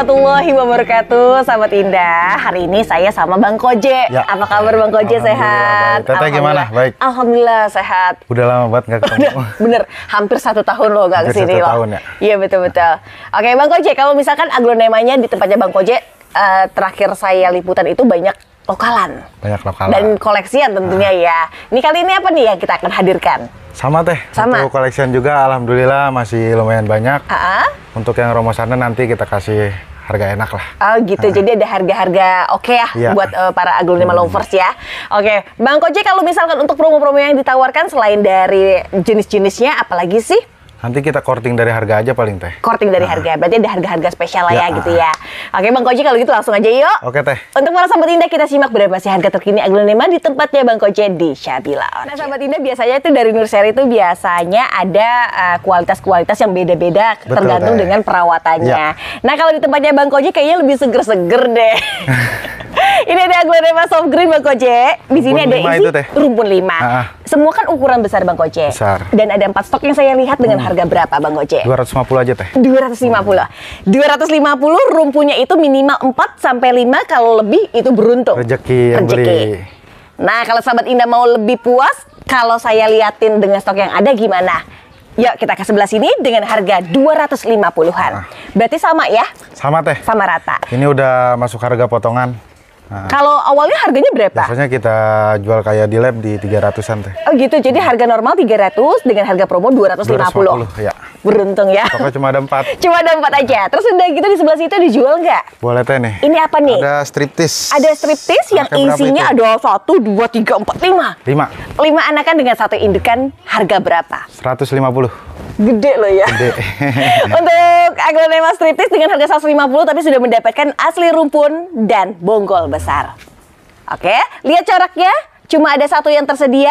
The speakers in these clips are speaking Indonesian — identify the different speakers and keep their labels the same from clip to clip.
Speaker 1: warahmatullahi wabarakatuh, sahabat Indah. Hari ini saya sama Bang Koje. Ya. Apa kabar Bang Koje? Sehat? Baik. Tete gimana? Baik. Alhamdulillah sehat.
Speaker 2: Udah lama banget nggak ketemu. Udah,
Speaker 1: bener, hampir satu tahun loh nggak kesini loh. tahun ya. Iya betul betul. Oke Bang Koje, kalau misalkan aglonemanya di tempatnya Bang Koje, uh, terakhir saya liputan itu banyak lokalan. Banyak lokalan. Dan koleksian tentunya nah. ya. Ini kali ini apa nih yang kita akan hadirkan?
Speaker 2: Sama teh. Sama. Untuk koleksian juga alhamdulillah masih lumayan banyak. Uh -uh. Untuk yang sana nanti kita kasih harga enak lah.
Speaker 1: Oh gitu. Uh. Jadi ada harga-harga oke okay ya yeah. buat uh, para aglonema hmm. lovers ya. Oke, okay. Bang Koji kalau misalkan untuk promo-promo yang ditawarkan selain dari jenis-jenisnya apalagi sih?
Speaker 2: Nanti kita korting dari harga aja paling teh.
Speaker 1: Korting dari nah. harga, berarti ada harga-harga spesial lah ya, ya gitu ya. Oke Bang Koji kalau gitu langsung aja yuk. Oke teh. Untuk para sahabat Indah kita simak berapa sih harga terkini aglonema di tempatnya Bang Koji di shabila Nah sahabat Indah biasanya itu dari Nurseri itu biasanya ada eh, kualitas-kualitas uh, yang beda-beda tergantung teh. dengan perawatannya. Ya. Nah kalau di tempatnya Bang Koji kayaknya lebih seger-seger deh. Ini ada aglonema soft green Bang Koje. Di sini rumpun ada isi rumpun lima. Ah. Semua kan ukuran besar Bang Koje. Besar. Dan ada empat stok yang saya lihat dengan hmm harga berapa Bang Goce?
Speaker 2: 250 aja Teh.
Speaker 1: 250. Hmm. 250 rumpunya itu minimal 4 sampai 5 kalau lebih itu beruntung.
Speaker 2: Rezeki yang Rejeki. beli.
Speaker 1: Nah, kalau sahabat Indah mau lebih puas, kalau saya liatin dengan stok yang ada gimana? Yuk kita ke sebelah sini dengan harga 250-an. Nah. Berarti sama ya? Sama teh. Sama rata.
Speaker 2: Ini udah masuk harga potongan.
Speaker 1: Nah, Kalau awalnya harganya berapa?
Speaker 2: Biasanya kita jual kayak di lab di 300-an teh.
Speaker 1: Oh gitu, jadi hmm. harga normal 300 dengan harga promo 250. 250 ya. Beruntung ya. Pokoknya
Speaker 2: cuma ada 4.
Speaker 1: cuma ada 4 aja. Terus udah gitu di sebelah situ dijual nggak? Boleh teh nih. Ini apa nih? Ada
Speaker 2: striptis. Ada
Speaker 1: striptis yang isinya ada 1, 2, 3, 4, 5.
Speaker 2: 5.
Speaker 1: 5 anakan dengan satu indukan harga berapa?
Speaker 2: 150
Speaker 1: gede loh ya. Gede. Untuk aglonema striptis dengan harga 150 tapi sudah mendapatkan asli rumpun dan bonggol besar. Oke, lihat coraknya. Cuma ada satu yang tersedia,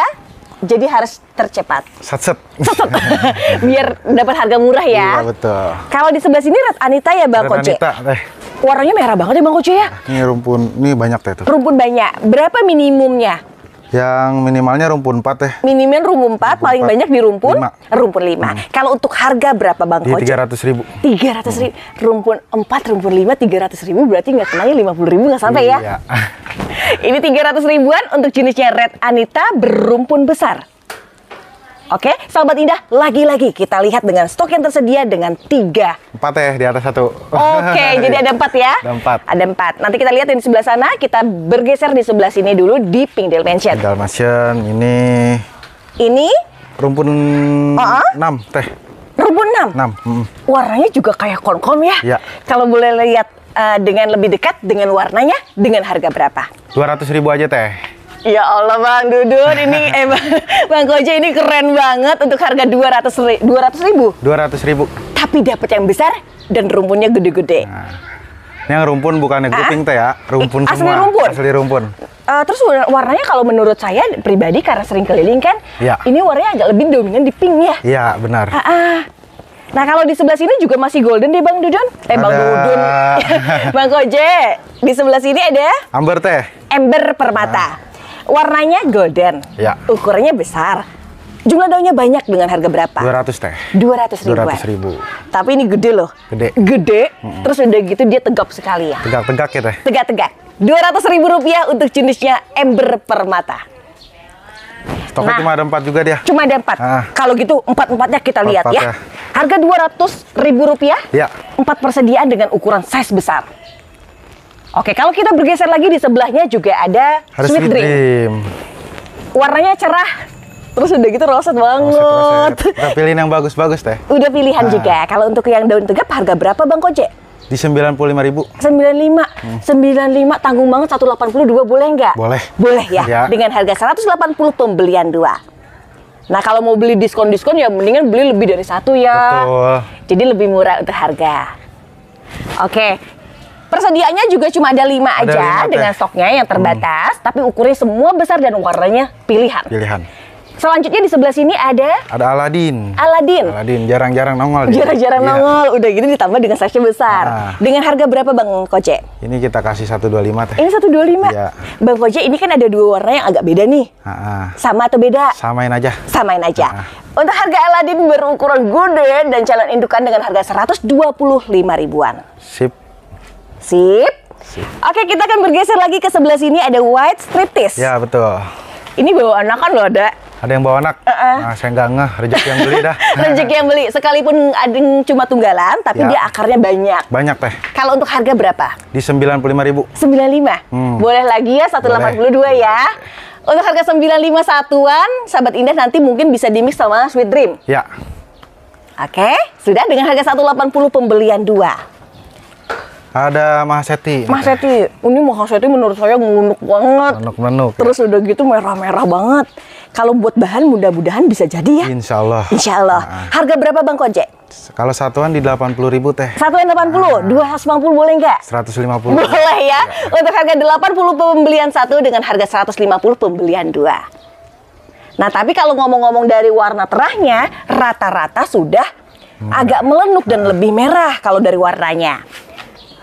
Speaker 1: jadi harus tercepat.
Speaker 2: Satset. Satset.
Speaker 1: Biar dapat harga murah ya. Iya betul. Kalau di sebelah sini Red Anita ya Bang Koce. Anita eh. Warnanya merah banget ya Bang Koce ya.
Speaker 2: Ini rumpun, ini banyak teh tuh.
Speaker 1: Rumpun banyak. Berapa minimumnya?
Speaker 2: Yang minimalnya rumpun 4 ya.
Speaker 1: Minimal rumpun 4, rumpun paling 4. banyak di rumpun 5. rumpun 5. Hmm. Kalau untuk harga berapa Bang Di iya, Tiga ratus ribu. Tiga ribu. Hmm. Rumpun 4, rumpun 5, tiga ribu berarti nggak kenanya lima puluh ribu nggak sampai ya? iya. ya? Ini 300 ribuan untuk jenisnya Red Anita berumpun besar. Oke, sahabat indah, lagi-lagi kita lihat dengan stok yang tersedia dengan tiga.
Speaker 2: Empat ya, di atas satu. Oke, jadi ada
Speaker 1: empat ya? Ada empat. Ada empat. Nanti kita lihat yang di sebelah sana, kita bergeser di sebelah sini dulu di Pink Mansion. Pink
Speaker 2: Dale Mansion,
Speaker 1: ini... Ini? Rumpun uh enam teh. Rumpun enam? Enam. Mm. Warnanya juga kayak konkom ya? Iya. Kalau boleh lihat uh, dengan lebih dekat, dengan warnanya, dengan harga berapa?
Speaker 2: 200 ribu aja teh.
Speaker 1: Ya Allah Bang Dudun ini eh, Bang Koja ini keren banget untuk harga 200 200 ribu.
Speaker 2: 200 ribu.
Speaker 1: Tapi dapat yang besar dan rumpunnya gede-gede. Nah.
Speaker 2: Yang rumpun bukan yang ah, ah. kuping teh ya, rumpun eh, asli semua. Rumpun. Asli rumpun.
Speaker 1: Uh, terus warnanya kalau menurut saya pribadi karena sering keliling kan, ya. ini warnanya agak lebih dominan di pink ya.
Speaker 2: Iya benar. Uh,
Speaker 1: uh. Nah kalau di sebelah sini juga masih golden deh Bang Dudun. Eh ada... Bang Dudun, Bang Koje. Di sebelah sini ada? Amber teh. Amber Permata. Nah warnanya golden. Ya. Ukurannya besar. Jumlah daunnya banyak dengan harga berapa? 200
Speaker 2: teh. 200 ribu. 200 ribu.
Speaker 1: Tapi ini gede loh. Gede. Gede. Mm -hmm. Terus udah gitu dia tegap sekali ya.
Speaker 2: Tegak-tegak ya teh.
Speaker 1: Tegak-tegak. 200 ribu rupiah untuk jenisnya ember permata.
Speaker 2: Stoknya nah, cuma ada empat juga dia.
Speaker 1: Cuma ada empat. Ah. Kalau gitu empat empatnya kita lihat empat, ya. ya. Harga dua ratus ribu rupiah. Ya. Empat persediaan dengan ukuran size besar. Oke, kalau kita bergeser lagi di sebelahnya juga ada Harus sweet, dream. dream. Warnanya cerah, terus udah gitu roset banget. Roset,
Speaker 2: roset. Udah yang bagus-bagus teh.
Speaker 1: Udah pilihan nah. juga. Kalau untuk yang daun tegap harga berapa Bang Koje?
Speaker 2: Di 95 ribu.
Speaker 1: 95? Hmm. 95 tanggung banget 182 boleh nggak? Boleh.
Speaker 2: Boleh ya? ya.
Speaker 1: Dengan harga 180 pembelian dua. Nah kalau mau beli diskon-diskon ya mendingan beli lebih dari satu ya. Betul. Jadi lebih murah untuk harga. Oke, Persediaannya juga cuma ada lima ada aja lima dengan stoknya yang terbatas, hmm. tapi ukurannya semua besar dan warnanya pilihan. Pilihan. Selanjutnya di sebelah sini ada
Speaker 2: ada Aladin.
Speaker 1: Aladin. Aladin
Speaker 2: jarang-jarang nongol. Jarang-jarang iya. nongol.
Speaker 1: Udah gitu ditambah dengan size besar. Nah. Dengan harga berapa Bang Koce?
Speaker 2: Ini kita kasih 125 teh. Ini
Speaker 1: 125. Iya. Bang Koce ini kan ada dua warna yang agak beda nih. -ha. Ah, ah. Sama atau beda?
Speaker 2: Samain aja.
Speaker 1: Samain aja. -ha. Ah, Untuk harga Aladin berukuran gede dan calon indukan dengan harga 125 ribuan. Sip. Sip. Sip. Oke, kita akan bergeser lagi ke sebelah sini ada white striptease. Ya, betul. Ini bawa anak kan loh, ada.
Speaker 2: Ada yang bawa anak? Uh -uh. Nah, saya nggak ngeh, rezeki yang beli dah.
Speaker 1: rezeki yang beli. Sekalipun ada yang cuma tunggalan, tapi ya. dia akarnya banyak. Banyak, Teh. Kalau untuk harga berapa?
Speaker 2: Di 95 ribu.
Speaker 1: 95? Hmm. Boleh lagi ya, 182 Boleh. ya. Untuk harga 95 satuan, sahabat indah nanti mungkin bisa dimix sama Sweet Dream. Ya. Oke, sudah dengan harga 180 pembelian dua.
Speaker 2: Ada Mahaseti.
Speaker 1: Mahaseti. Ini Mahaseti menurut saya ngunuk banget. Menuk-menuk. Ya. Terus ya. udah gitu merah-merah banget. Kalau buat bahan mudah-mudahan bisa jadi ya. Insya Allah. Insya Allah. Nah. Harga berapa Bang Kojek?
Speaker 2: Kalau satuan di delapan puluh ribu teh.
Speaker 1: Satuan nah. ratus lima puluh boleh nggak?
Speaker 2: 150. Boleh ya.
Speaker 1: Iya. Untuk harga delapan puluh pembelian satu dengan harga seratus lima puluh pembelian dua. Nah, tapi kalau ngomong-ngomong dari warna terahnya, rata-rata sudah hmm. agak melenuk dan nah. lebih merah kalau dari warnanya.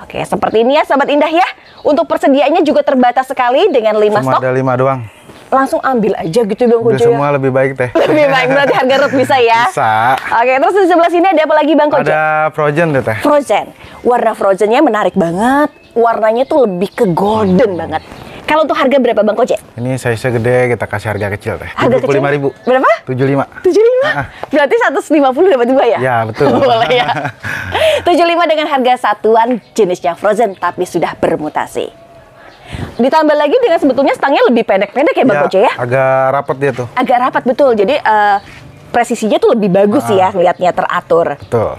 Speaker 1: Oke, seperti ini ya sahabat Indah ya. Untuk persediaannya juga terbatas sekali dengan 5 stok. ada 5 doang. Langsung ambil aja gitu ya, Bang Kojo ya. semua
Speaker 2: lebih baik teh. Lebih baik, berarti harga
Speaker 1: rut bisa ya? Bisa. Oke, terus di sebelah sini ada apa lagi Bang Kojo? Ada
Speaker 2: Frozen deh teh.
Speaker 1: Frozen. Warna Frozennya menarik banget. Warnanya tuh lebih ke golden banget. Kalau untuk harga berapa Bang Kojek?
Speaker 2: Ini size gede kita kasih harga kecil teh. Harga kecil? ribu. Berapa? 75. 75?
Speaker 1: Ah. Berarti 150 dapat dua ya? Ya betul. Boleh ya. 75 dengan harga satuan jenisnya frozen tapi sudah bermutasi. Ditambah lagi dengan sebetulnya stangnya lebih pendek-pendek ya Bang ya, ya?
Speaker 2: Agak rapat dia tuh.
Speaker 1: Agak rapat betul. Jadi uh, presisinya tuh lebih bagus nah, ya ah. lihatnya teratur. Betul.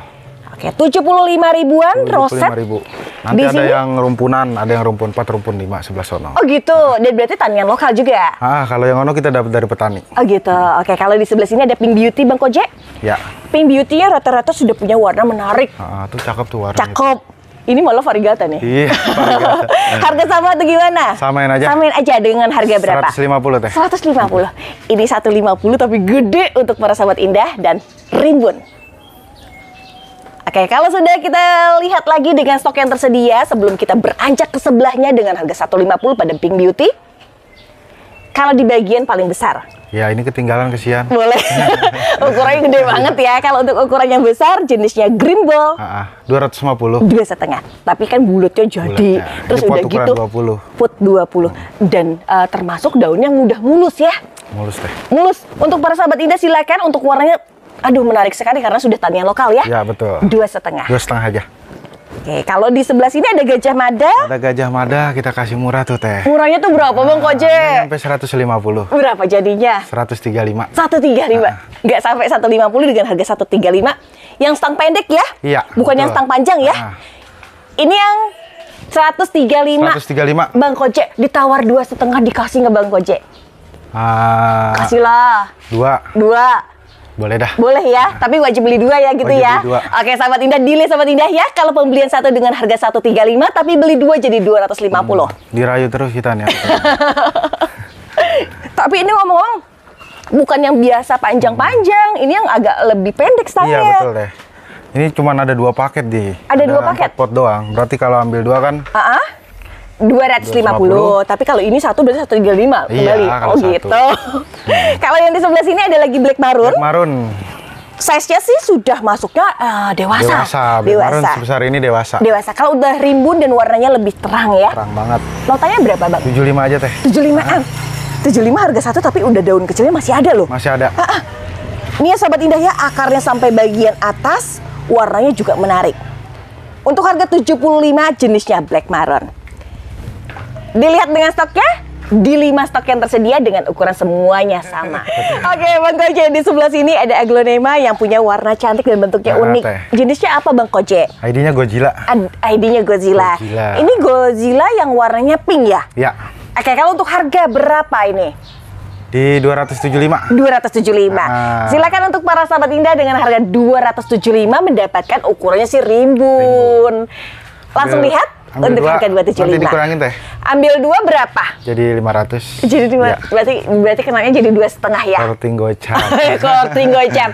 Speaker 1: Oke, 75 ribuan 75 roset. Ribu.
Speaker 2: Nanti ada sini? yang rumpunan, ada yang rumpun empat, rumpun lima, sebelas sono. Oh
Speaker 1: gitu. Nah. Dan berarti tanian lokal juga.
Speaker 2: Ah, kalau yang ono kita dapat dari petani.
Speaker 1: Oh gitu. Hmm. Oke, kalau di sebelah sini ada Pink Beauty Bang Kojek. Ya. Pink Beauty-nya rata-rata sudah punya warna menarik. Ah,
Speaker 2: ah tuh cakep tuh warna.
Speaker 1: Cakep. Ini malah varigata nih. Ya? Iya. Varigata. harga sama atau gimana? Samain aja. Samain aja dengan harga berapa? 150 teh. 150. Ini 150 tapi gede untuk para sahabat indah dan rimbun. Oke, kalau sudah kita lihat lagi dengan stok yang tersedia sebelum kita beranjak ke sebelahnya dengan harga 150 pada Pink Beauty. Kalau di bagian paling besar.
Speaker 2: Ya, ini ketinggalan kesian.
Speaker 1: Boleh. Ukurannya gede banget ya. Kalau untuk ukuran yang besar jenisnya green ball.
Speaker 2: Dua ratus lima Dua
Speaker 1: setengah. Tapi kan bulatnya jadi. Bulatnya. Terus ini udah gitu.
Speaker 2: 20.
Speaker 1: Put 20. Dan uh, termasuk daunnya mudah mulus ya. Mulus deh. Mulus. Untuk para sahabat Indah silakan untuk warnanya Aduh menarik sekali karena sudah tanya lokal ya. Ya
Speaker 2: betul. Dua setengah. Dua setengah aja.
Speaker 1: Oke, kalau di sebelah sini ada Gajah Mada.
Speaker 2: Ada Gajah Mada, kita kasih murah tuh teh.
Speaker 1: Murahnya tuh berapa bang Koje?
Speaker 2: seratus lima puluh
Speaker 1: Berapa jadinya?
Speaker 2: tiga lima satu
Speaker 1: tiga lima Nggak sampai satu lima 150 dengan harga lima Yang stang pendek ya? Iya. Bukan betul. yang stang panjang ya? Nah. Ini yang 135. 135. Bang Koje ditawar dua setengah dikasih nggak Bang Koje? Ah. Kasihlah. Dua. Dua boleh dah. Boleh ya, nah. tapi wajib beli dua ya gitu wajib ya. Dua. Oke, sahabat indah, dili sahabat indah ya. Kalau pembelian satu dengan harga 135 tapi beli dua jadi 250. Hmm,
Speaker 2: dirayu terus kita nih.
Speaker 1: tapi ini ngomong-ngomong bukan yang biasa panjang-panjang, ini yang agak lebih pendek stylenya. Iya,
Speaker 2: betul deh. Ini cuma ada dua paket di. Ada, ada dua paket. Pot doang. Berarti kalau ambil dua kan?
Speaker 1: Uh -uh dua ratus lima puluh Tapi kalau ini satu berarti 135 iya, kembali. Iya, oh satu. gitu. Hmm. kalau yang di sebelah sini ada lagi Black Maroon. Black Maroon. Size-nya sih sudah masuknya uh, dewasa. Dewasa. dewasa. Maroon
Speaker 2: sebesar ini dewasa. Dewasa.
Speaker 1: Kalau udah rimbun dan warnanya lebih terang ya. Terang banget. Notanya berapa, Bang? lima aja, Teh. 75M. tujuh ah. lima harga satu tapi udah daun kecilnya masih ada loh. Masih ada. Ah, ah. Nih ya sobat indah ya, akarnya sampai bagian atas, warnanya juga menarik. Untuk harga tujuh puluh lima jenisnya Black Maroon. Dilihat dengan stoknya, di lima stok yang tersedia dengan ukuran semuanya sama. Oke, okay, Bang Koje, di sebelah sini ada aglonema yang punya warna cantik dan bentuknya Gak unik. Jenisnya apa, Bang Koje?
Speaker 2: ID-nya Godzilla.
Speaker 1: ID-nya Godzilla. Godzilla. Ini Godzilla yang warnanya pink ya? Ya. Oke, okay, kalau untuk harga berapa ini?
Speaker 2: Di 275.
Speaker 1: 275. Ah. Silakan untuk para sahabat Indah dengan harga 275 mendapatkan ukurannya si rimbun. rimbun. Langsung lihat Ambil untuk dua, harga 275. Nanti dikurangin teh. Ambil dua berapa?
Speaker 2: Jadi lima ratus.
Speaker 1: Jadi dua, ya. berarti berarti kenanya jadi dua setengah ya.
Speaker 2: Korting gocap. Korting gocap.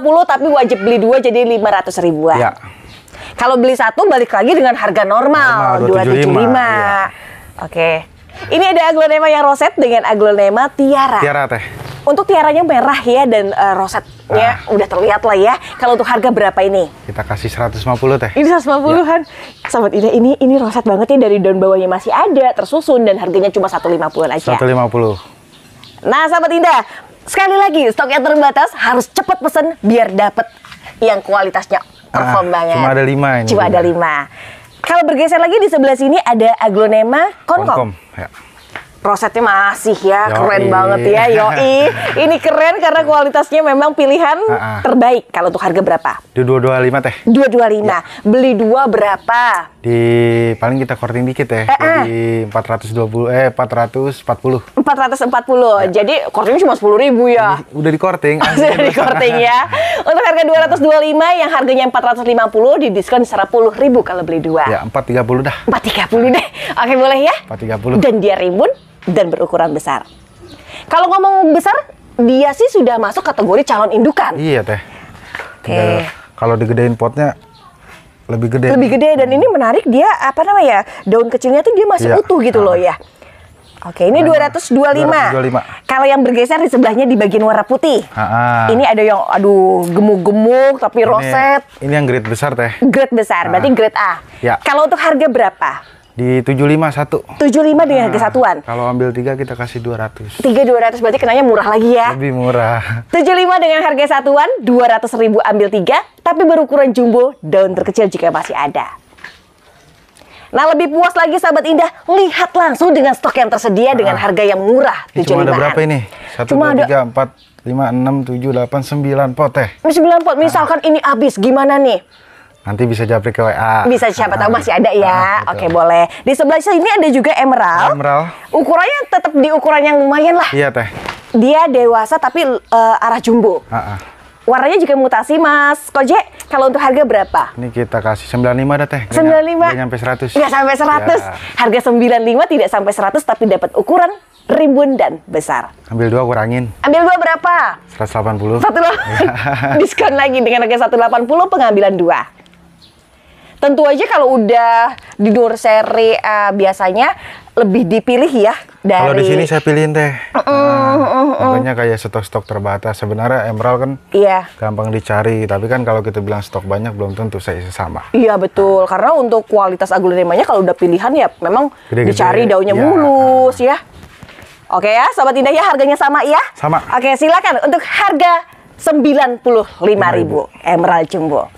Speaker 1: puluh, tapi wajib beli dua jadi lima ratus ribuan. Ya. Kalau beli satu balik lagi dengan harga normal, dua 275. 275. Ya. Oke. Ini ada aglonema yang roset dengan aglonema tiara. Tiara teh. Untuk tiaranya merah ya dan uh, rosetnya nah. udah terlihat lah ya. Kalau untuk harga berapa ini?
Speaker 2: Kita kasih 150 teh.
Speaker 1: Ini 150-an. Ya. Sobat Ida ini ini roset banget ya dari daun bawahnya masih ada, tersusun dan harganya cuma 150-an aja. 150. Nah, sahabat Indah, sekali lagi stoknya terbatas, harus cepat pesen biar dapat yang kualitasnya ah, perform ah, banget. Cuma ada lima ini. Cuma ada lima. Kalau bergeser lagi di sebelah sini ada aglonema konkom. ya. Prosesnya masih ya, Yoi. keren banget ya. Yoi, ini keren karena kualitasnya memang pilihan uh -uh. terbaik. Kalau untuk harga berapa?
Speaker 2: Di 225 teh.
Speaker 1: 225. Ya. Beli dua berapa?
Speaker 2: Di paling kita korting dikit ya. Eh, uh -uh. empat 420 eh 440.
Speaker 1: 440. Ya. Jadi korting cuma 10 ribu ya.
Speaker 2: Ini udah di korting. Sudah di korting ya.
Speaker 1: Untuk harga 225 yang harganya 450 di diskon 10 ribu kalau beli dua. Ya,
Speaker 2: 430 dah.
Speaker 1: 430 deh. Oke, boleh ya?
Speaker 2: 430. Dan
Speaker 1: dia rimbun dan berukuran besar. Kalau ngomong besar, dia sih sudah masuk kategori calon indukan. Iya teh. Oke. Okay.
Speaker 2: Kalau digedein potnya lebih gede. Lebih
Speaker 1: gede dan ini menarik dia apa namanya Daun kecilnya tuh dia masih iya. utuh gitu loh ah. ya. Oke, ini nah, 225. 225. Kalau yang bergeser di sebelahnya di bagian warna putih. Ha -ha. Ini ada yang aduh gemuk-gemuk tapi ini, roset.
Speaker 2: Ini yang grade besar teh.
Speaker 1: Grade besar, ha -ha. berarti ah. grade A. Ya. Kalau untuk harga berapa?
Speaker 2: Di 75 satu. 75 dengan harga satuan. Kalau ambil 3 kita kasih 200.
Speaker 1: 3 200 berarti kenanya murah lagi ya.
Speaker 2: Lebih murah.
Speaker 1: 75 dengan harga satuan 200 ribu ambil 3 tapi berukuran jumbo daun terkecil jika masih ada. Nah lebih puas lagi sahabat indah lihat langsung dengan stok yang tersedia nah. dengan ah. harga yang murah 75 Cuma ada berapa ini?
Speaker 2: 1, Cuma 2, 3, ada... 4, 5, 6, 7, 8, 9 pot teh.
Speaker 1: 9 pot misalkan nah. ini habis gimana nih?
Speaker 2: Nanti bisa japri ke WA. Bisa
Speaker 1: siapa tahu masih ada ya. Ah, gitu. Oke, boleh. Di sebelah sini ada juga emerald. Emerald. Ukurannya tetap di ukuran yang lumayan lah. Iya, Teh. Dia dewasa tapi uh, arah jumbo. Ah, ah. Warnanya juga mutasi, Mas. Koje, kalau untuk harga berapa?
Speaker 2: Ini kita kasih 95 dah, Teh. 95? Enggak sampai 100. Enggak sampai 100. Ya.
Speaker 1: Harga 95 tidak sampai 100, tapi dapat ukuran rimbun dan besar.
Speaker 2: Ambil dua kurangin.
Speaker 1: Ambil dua berapa?
Speaker 2: 180. 180. Ya.
Speaker 1: Diskon lagi dengan harga 180 pengambilan dua tentu aja kalau udah di seri uh, biasanya lebih dipilih ya dari kalau di sini saya
Speaker 2: pilihin teh mm,
Speaker 1: nah, mm, makanya
Speaker 2: kayak stok-stok terbatas sebenarnya emerald kan iya. gampang dicari tapi kan kalau kita bilang stok banyak belum tentu saya sama
Speaker 1: iya betul nah. karena untuk kualitas aglonemanya kalau udah pilihan ya memang Gede -gede, dicari daunnya ya. mulus ya oke ya sobat indah ya harganya sama ya sama oke silakan untuk harga 95.000 emerald jumbo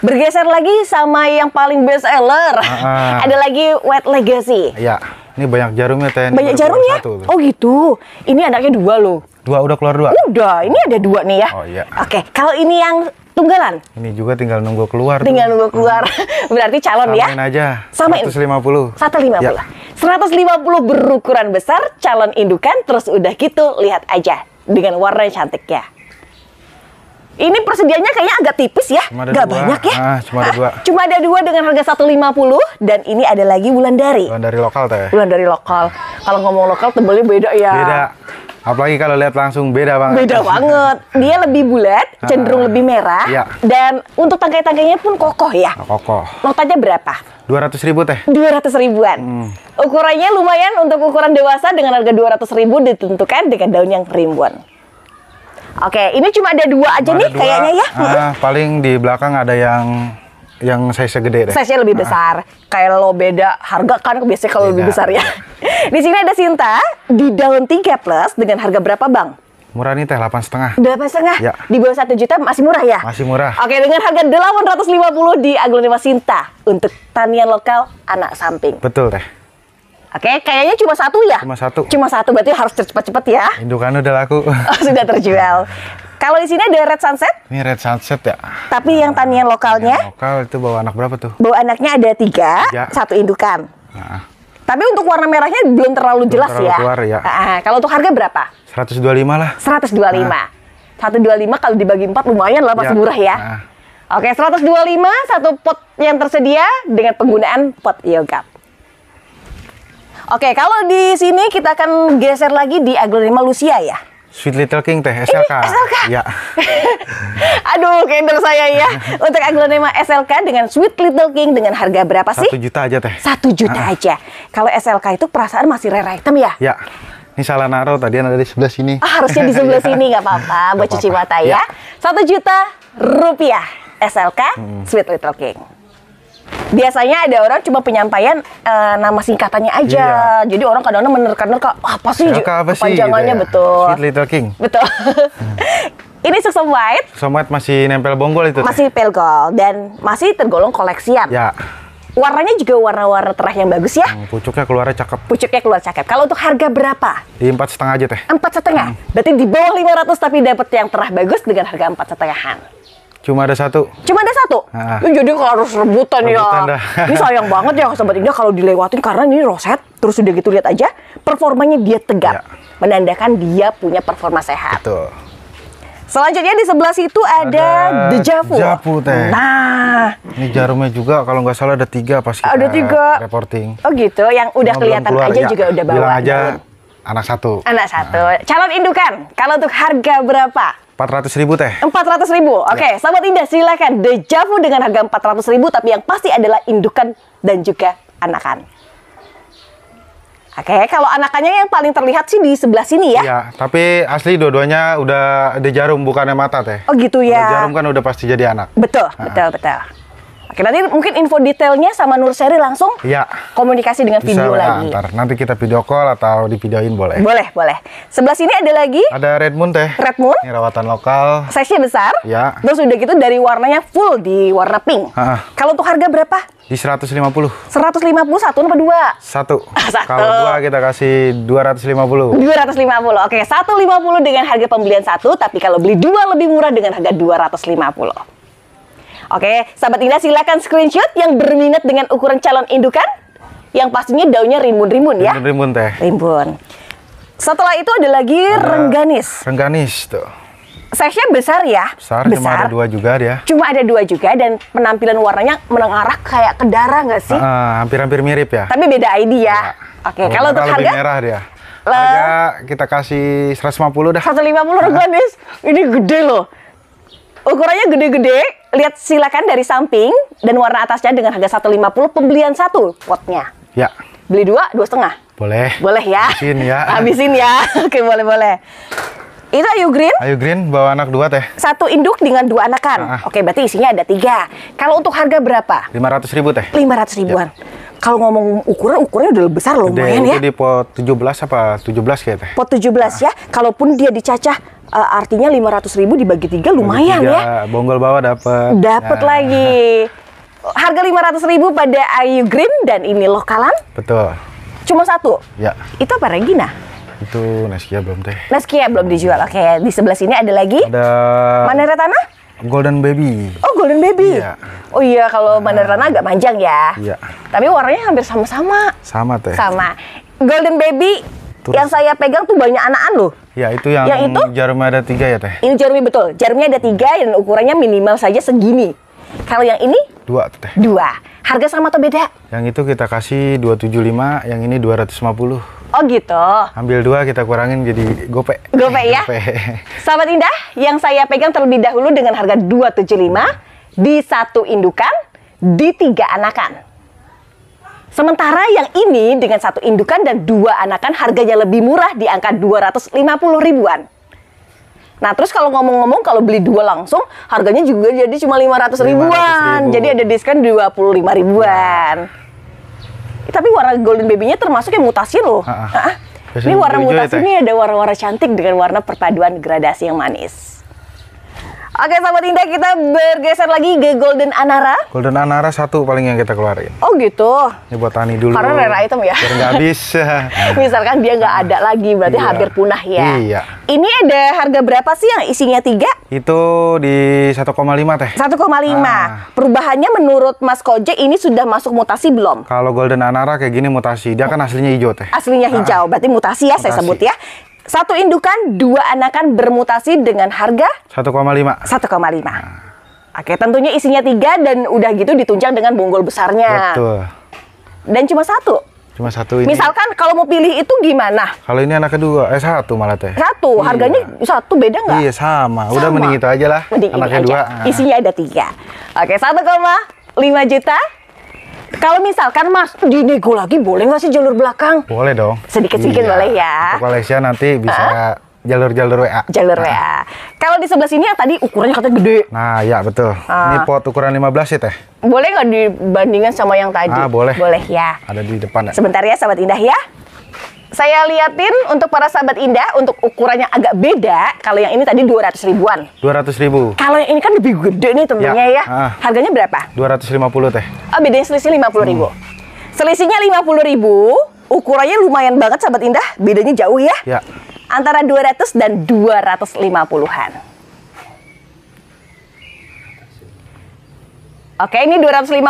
Speaker 1: Bergeser lagi sama yang paling best seller. Uh ah, -huh. Ah. Ada lagi Wet Legacy.
Speaker 2: Iya. Ini banyak jarumnya Teh. Banyak jarumnya?
Speaker 1: oh gitu. Ini anaknya dua loh.
Speaker 2: Dua udah keluar dua.
Speaker 1: Udah, ini ada dua nih ya. Oh iya. Oke, okay. kalau ini yang tunggalan.
Speaker 2: Ini juga tinggal nunggu keluar. Tinggal
Speaker 1: tuh. nunggu keluar. Hmm. Berarti calon Samain ya.
Speaker 2: Samain aja. Samain. 150.
Speaker 1: 150. Ya. 150 berukuran besar, calon indukan, terus udah gitu lihat aja dengan warna cantik ya. Ini persediaannya kayaknya agak tipis ya. Cuma ada Gak dua. banyak ya. Ah, cuma ada dua. Cuma ada dua dengan harga 150 dan ini ada lagi bulan dari.
Speaker 2: Bulan dari lokal teh. Bulan
Speaker 1: dari lokal. Kalau ngomong lokal tebelnya beda ya. Beda.
Speaker 2: Apalagi kalau lihat langsung beda banget. Beda banget.
Speaker 1: Dia lebih bulat, ah, cenderung ah, lebih ah. merah. Iya. Dan untuk tangkai-tangkainya pun kokoh ya. Kokoh. Notanya berapa?
Speaker 2: Dua ratus ribu teh.
Speaker 1: ratus ribuan. Hmm. Ukurannya lumayan untuk ukuran dewasa dengan harga dua ratus ribu ditentukan dengan daun yang rimbun. Oke, ini cuma ada dua aja cuma nih dua. kayaknya ya. Ah,
Speaker 2: paling di belakang ada yang yang saya segede. deh. size lebih ah. besar.
Speaker 1: Kayak lo beda harga kan biasanya kalau lebih besar ya. di sini ada Sinta di daun 3 plus dengan harga berapa, Bang?
Speaker 2: Murah nih teh delapan setengah. Delapan
Speaker 1: setengah. Ya. Di bawah satu juta masih murah ya. Masih murah. Oke dengan harga delapan ratus lima puluh di Aglonema Sinta untuk tanian lokal anak samping. Betul teh. Oke, kayaknya cuma satu ya? Cuma satu. Cuma satu, berarti harus cepat-cepat ya.
Speaker 2: Indukan udah laku. Oh,
Speaker 1: sudah terjual. Kalau di sini ada Red Sunset?
Speaker 2: Ini Red Sunset ya.
Speaker 1: Tapi nah, yang tanian lokalnya? Yang
Speaker 2: lokal itu bawa anak berapa tuh?
Speaker 1: Bawa anaknya ada tiga, tiga. satu indukan. Nah. Tapi untuk warna merahnya belum terlalu belum jelas terlalu ya. Keluar, ya. Nah, kalau untuk harga berapa?
Speaker 2: 125 lah.
Speaker 1: 125. Nah. 125 kalau dibagi 4 lumayan lah masih ya. murah ya. Nah. Oke, 125 satu pot yang tersedia dengan penggunaan pot yogurt. Oke, kalau di sini kita akan geser lagi di Aglonema Lucia ya.
Speaker 2: Sweet Little King teh SLK. Ini SLK. Ya.
Speaker 1: Aduh, kendor saya ya. Untuk aglonema SLK dengan Sweet Little King dengan harga berapa sih? Satu
Speaker 2: juta aja teh. Satu juta ah.
Speaker 1: aja. Kalau SLK itu perasaan masih rare item ya?
Speaker 2: Ya. Ini salah naruh tadi ada di sebelah sini. Oh, harusnya di sebelah ya. sini nggak apa-apa buat cuci mata ya. ya.
Speaker 1: Satu ya. juta rupiah SLK hmm. Sweet Little King biasanya ada orang cuma penyampaian uh, nama singkatannya aja. Iya. Jadi orang kadang-kadang menerka-nerka, oh, apa sih Nerka apa sih? Gitu ya. betul. Sweet
Speaker 2: Little King. Betul.
Speaker 1: Ini Suksum White.
Speaker 2: Suksum White masih nempel bonggol itu. Masih
Speaker 1: pelgol dan masih tergolong koleksian. Ya. Warnanya juga warna-warna terah yang bagus ya.
Speaker 2: Hmm, pucuknya keluarnya cakep.
Speaker 1: Pucuknya keluar cakep. Kalau untuk harga berapa?
Speaker 2: Di empat setengah aja teh.
Speaker 1: Empat setengah. Hmm. Berarti di bawah lima ratus tapi dapat yang terah bagus dengan harga empat setengahan.
Speaker 2: Cuma ada satu.
Speaker 1: Cuma ada satu. Ah. Jadi kalau harus rebutan, ya. rebutan ya. Dah. Ini sayang banget ya sobat Indah kalau dilewatin karena ini roset. Terus udah gitu lihat aja performanya dia tegap. Ya. Menandakan dia punya performa sehat. Betul. Selanjutnya di sebelah situ ada, ada Dejavu. Dejavu teh. Nah,
Speaker 2: ini jarumnya juga kalau nggak salah ada tiga pas kita ada tiga. reporting.
Speaker 1: Oh gitu, yang udah Cuma kelihatan keluar, aja ya. juga udah bawa. Bilang aja anak satu. Anak satu. Nah. Calon indukan. Kalau untuk harga berapa?
Speaker 2: ratus ribu teh.
Speaker 1: Empat ratus ribu. Ya. Oke, okay. ya. sahabat indah silakan dejavu dengan harga empat ratus ribu tapi yang pasti adalah indukan dan juga anakan. Oke, okay, kalau anakannya yang paling terlihat sih di sebelah sini ya. Iya,
Speaker 2: tapi asli dua-duanya udah ada jarum bukannya mata teh.
Speaker 1: Oh gitu ya. Kalau
Speaker 2: jarum kan udah pasti jadi anak.
Speaker 1: Betul, nah. betul, betul. Oke, nanti mungkin info detailnya sama Nur Seri langsung ya. komunikasi dengan Bisa video ya. lagi. Antar.
Speaker 2: Nanti kita video call atau di boleh. Boleh,
Speaker 1: boleh. Sebelah sini ada lagi.
Speaker 2: Ada Red Moon teh. Red Moon. Ini rawatan lokal. Size besar. Ya. Terus
Speaker 1: udah gitu dari warnanya full di warna pink. Kalau untuk harga berapa?
Speaker 2: Di 150. 150 satu apa dua? Satu.
Speaker 1: satu. Kalau dua
Speaker 2: kita kasih 250.
Speaker 1: 250. Oke, 150 dengan harga pembelian satu, tapi kalau beli dua lebih murah dengan harga 250. Oke, sahabat Indah silakan screenshot yang berminat dengan ukuran calon indukan yang pastinya daunnya rimbun-rimbun ya. rimbun teh. Rimbun. Setelah itu ada lagi ada rengganis.
Speaker 2: Rengganis tuh.
Speaker 1: Size-nya besar ya?
Speaker 2: Besar, besar, cuma ada dua juga dia.
Speaker 1: Cuma ada dua juga dan penampilan warnanya mengarah kayak ke darah nggak sih?
Speaker 2: Hampir-hampir uh, mirip ya. Tapi
Speaker 1: beda ID ya. Iya. Oke, kalau untuk harga? Lebih merah
Speaker 2: dia. Harga kita kasih 150 dah.
Speaker 1: 150 rengganis. Ini gede loh. Ukurannya gede-gede, lihat silakan dari samping dan warna atasnya dengan harga 150 pembelian satu potnya. Ya. Beli dua, dua setengah. Boleh. Boleh ya.
Speaker 2: Habisin ya. Habisin
Speaker 1: ya. Oke, boleh boleh. Itu Ayu Green?
Speaker 2: Ayu Green bawa anak dua teh.
Speaker 1: Satu induk dengan dua anakan. Ah, ah. Oke, berarti isinya ada tiga. Kalau untuk harga berapa?
Speaker 2: Lima ratus ribu teh.
Speaker 1: Lima ratus ribuan. Ya. Kalau ngomong ukuran, ukurannya udah besar loh, lumayan ya. Itu
Speaker 2: di pot 17 apa 17 kayaknya teh?
Speaker 1: Pot 17 ah. ya. Kalaupun dia dicacah uh, artinya 500 ribu dibagi tiga lumayan
Speaker 2: ya. Bonggol bawah dapat. Dapat nah.
Speaker 1: lagi. Harga 500 ribu pada Ayu Green dan ini lokalan. Betul. Cuma satu. Ya. Itu apa Regina?
Speaker 2: Itu Neskia belum teh.
Speaker 1: Neskia belum dijual. Oke, di sebelah sini ada lagi.
Speaker 2: Ada. Manera Tanah? Golden Baby.
Speaker 1: Oh, Golden Baby. Iya. Oh iya, kalau nah. Manera Tanah agak panjang ya. Iya. Tapi warnanya hampir sama-sama.
Speaker 2: Sama teh. Sama.
Speaker 1: Golden Baby Terus. Yang saya pegang tuh banyak anak-anak loh.
Speaker 2: Ya itu yang, yang itu, jarumnya ada tiga ya teh.
Speaker 1: Ini jarumnya betul. Jarumnya ada tiga dan ukurannya minimal saja segini. Kalau yang ini? Dua teh. Dua. Harga sama atau beda?
Speaker 2: Yang itu kita kasih 275, yang ini 250. Oh gitu. Ambil dua kita kurangin jadi gope.
Speaker 1: Gope ya? Gope. Sahabat Indah, yang saya pegang terlebih dahulu dengan harga 275 di satu indukan, di tiga anakan. Sementara yang ini dengan satu indukan dan dua anakan harganya lebih murah di angka 250 ribuan. Nah terus kalau ngomong-ngomong kalau beli dua langsung harganya juga jadi cuma 500 ribuan. 500 ribu. Jadi ada diskon 25 ribuan. Ya. Tapi warna golden baby-nya termasuk yang mutasi loh. Ha -ha. Ha ini warna ya, mutasi ini ada warna-warna cantik dengan warna perpaduan gradasi yang manis. Oke, sahabat Indah, kita bergeser lagi ke Golden Anara.
Speaker 2: Golden Anara satu paling yang kita keluarin.
Speaker 1: Oh gitu.
Speaker 2: Ini buat Tani dulu. Karena rare item ya. Biar nggak habis.
Speaker 1: Misalkan dia nggak ada lagi, berarti iya. hampir punah ya. Iya. Ini ada harga berapa sih yang isinya tiga?
Speaker 2: Itu di 1,5 teh. 1,5.
Speaker 1: Ah. Perubahannya menurut Mas Kojek ini sudah masuk mutasi belum?
Speaker 2: Kalau Golden Anara kayak gini mutasi. Dia kan aslinya hijau teh.
Speaker 1: Aslinya ah. hijau, ah. berarti mutasi ya mutasi. saya sebut ya. Satu indukan, dua anakan bermutasi dengan harga
Speaker 2: 1,5. 1,5.
Speaker 1: lima. Oke, tentunya isinya tiga dan udah gitu ditunjang dengan bonggol besarnya. Betul. Dan cuma satu.
Speaker 2: Cuma satu ini. Misalkan
Speaker 1: kalau mau pilih itu gimana?
Speaker 2: Kalau ini anak kedua, eh satu malah teh.
Speaker 1: Satu, iya. harganya satu beda nggak? Iya sama. sama. Udah mending itu aja lah. Mending anak kedua. Aja. Isinya ada tiga. Oke, satu koma lima juta kalau misalkan Mas dinego lagi boleh nggak sih jalur belakang?
Speaker 2: Boleh dong. Sedikit-sedikit iya. boleh ya. Untuk Malaysia nanti bisa huh? jalur-jalur WA.
Speaker 1: Jalur nah. WA. Kalau di sebelah sini yang tadi ukurannya katanya gede.
Speaker 2: Nah, ya betul. Ini pot ukuran 15 ya, Teh.
Speaker 1: Boleh nggak dibandingkan sama yang tadi? Ah, boleh. Boleh ya.
Speaker 2: Ada di depan ya. Sebentar
Speaker 1: ya, sahabat Indah ya saya liatin untuk para sahabat indah untuk ukurannya agak beda kalau yang ini tadi 200 ribuan
Speaker 2: 200 ribu
Speaker 1: kalau yang ini kan lebih gede nih tentunya ya, ya. Uh, harganya berapa
Speaker 2: 250 teh
Speaker 1: oh bedanya selisih 50 ribu hmm. selisihnya 50 ribu ukurannya lumayan banget sahabat indah bedanya jauh ya, ya. antara 200 dan 250-an Oke, ini 250.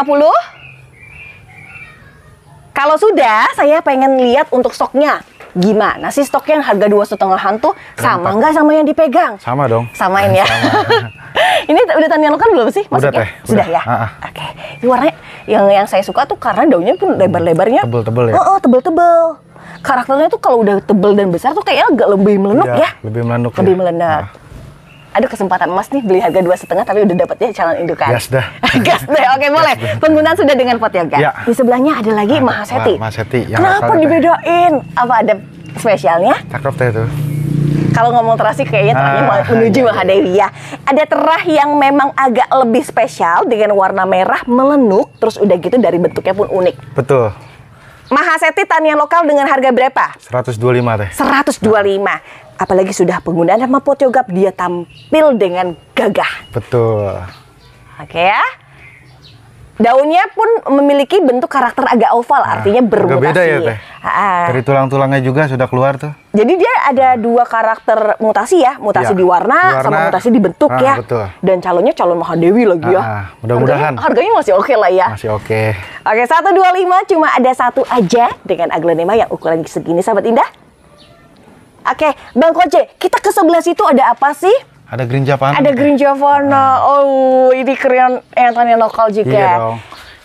Speaker 1: Kalau sudah, saya pengen lihat untuk stoknya gimana sih stok yang harga dua setengah hantu sama nggak sama yang dipegang? Sama dong. Samain ya. ini udah tanya lo kan belum sih? Maksudnya? Udah teh. Sudah, ya.
Speaker 2: Ah, ah. Oke.
Speaker 1: uh warnanya yang yang saya suka tuh karena daunnya pun lebar-lebarnya.
Speaker 2: Tebel-tebel ya. Oh,
Speaker 1: tebel-tebel. Karakternya tuh kalau udah tebel dan besar tuh kayaknya agak lebih melenuk iya, ya.
Speaker 2: Lebih melenuk. Lebih
Speaker 1: ya. Aduh kesempatan emas nih beli harga dua setengah tapi udah dapetnya calon indukan. Gas dah. Gas deh. Oke boleh. Penggunaan sudah dengan pot yoga. Ya. Di sebelahnya ada lagi ada, Mahaseti,
Speaker 2: Heti. Yang Kenapa
Speaker 1: dibedain? Apa ada spesialnya? Cakep deh itu. Kalau ngomong terasi kayaknya terahnya ah, menuju iya, iya. Mahadewi ya. Ada terah yang memang agak lebih spesial dengan warna merah melenuk, terus udah gitu dari bentuknya pun unik. Betul. Mahaseti tanian lokal dengan harga berapa?
Speaker 2: 125 teh. 125.
Speaker 1: Nah apalagi sudah penggunaan nama Potiogap dia tampil dengan gagah.
Speaker 2: Betul.
Speaker 1: Oke ya. Daunnya pun memiliki bentuk karakter agak oval, nah, artinya bermutasi. beda ya teh. Ah, ah. Dari
Speaker 2: tulang-tulangnya juga sudah keluar tuh.
Speaker 1: Jadi dia ada dua karakter mutasi ya, mutasi ya. di warna, warna sama mutasi di bentuk nah, ya. Betul. Dan calonnya calon Mahadewi lagi ya. Ah, mudah-mudahan. Harganya, harganya masih oke okay lah ya. Masih oke. Okay. Oke, 125 cuma ada satu aja dengan aglonema yang ukuran segini sahabat Indah. Oke, okay. Bang Koce, kita ke sebelah situ ada apa sih?
Speaker 2: Ada Green Javana. Ada ya? Green
Speaker 1: Javana. Oh, ini keren tanya lokal juga. Iya ya.
Speaker 2: dong.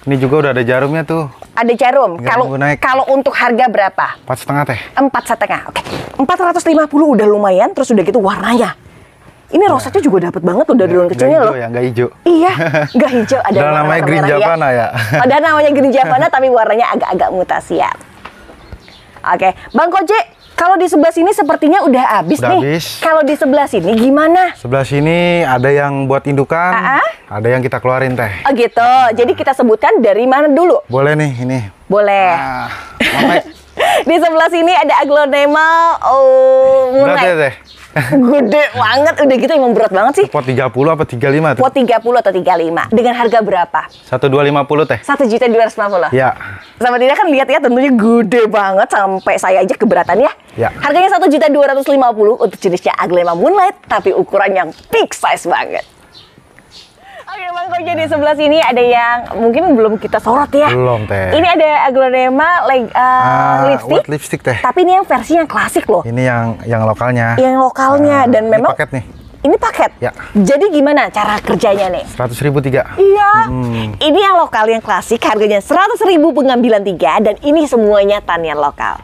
Speaker 2: Ini juga udah ada jarumnya tuh.
Speaker 1: Ada jarum. Iya, kalau kalau untuk harga berapa? Empat setengah teh. Empat setengah. Oke. Empat ratus lima puluh udah lumayan. Terus udah gitu warnanya. Ini iya. rosetnya juga dapat
Speaker 2: banget udah dari kecilnya loh. Ya, nggak hijau. Iya, nggak hijau. Ada warna namanya Green iya. Javana ya. ya. Ada
Speaker 1: namanya Green Javana tapi warnanya agak-agak ya. Oke, Bang Kojek, kalau di sebelah sini sepertinya udah habis udah nih. Habis. Kalau di sebelah sini gimana?
Speaker 2: Sebelah sini ada yang buat indukan, A ah, -a? Ah. ada yang kita keluarin teh.
Speaker 1: Oh gitu. Jadi kita sebutkan dari mana dulu?
Speaker 2: Boleh nih ini.
Speaker 1: Boleh. Ah, di sebelah sini ada aglonema oh, mulai. Berat ya,
Speaker 2: teh.
Speaker 1: Gede banget. Udah gitu emang berat banget sih.
Speaker 2: Pot 30 apa 35 tuh?
Speaker 1: Pot 30 atau 35. Dengan harga berapa?
Speaker 2: 1250 teh.
Speaker 1: 1 juta 250? Ya. Sama tidak kan lihat ya tentunya gede banget sampai saya aja keberatan ya. Ya. Harganya 1 juta 250 untuk jenisnya Aglema Moonlight tapi ukuran yang big size banget. Oke Bang Kojo di sebelah sini ada yang mungkin belum kita sorot ya.
Speaker 2: Belum teh. Ini
Speaker 1: ada aglonema leg, uh, uh, lipstick. lipstick teh. Tapi ini yang versi yang klasik loh.
Speaker 2: Ini yang yang lokalnya. Yang
Speaker 1: lokalnya uh, dan memang paket nih ini paket. Ya. Jadi gimana cara kerjanya nih?
Speaker 2: Seratus ribu tiga.
Speaker 1: Iya. Hmm. Ini yang lokal yang klasik harganya seratus ribu pengambilan tiga dan ini semuanya tanian lokal.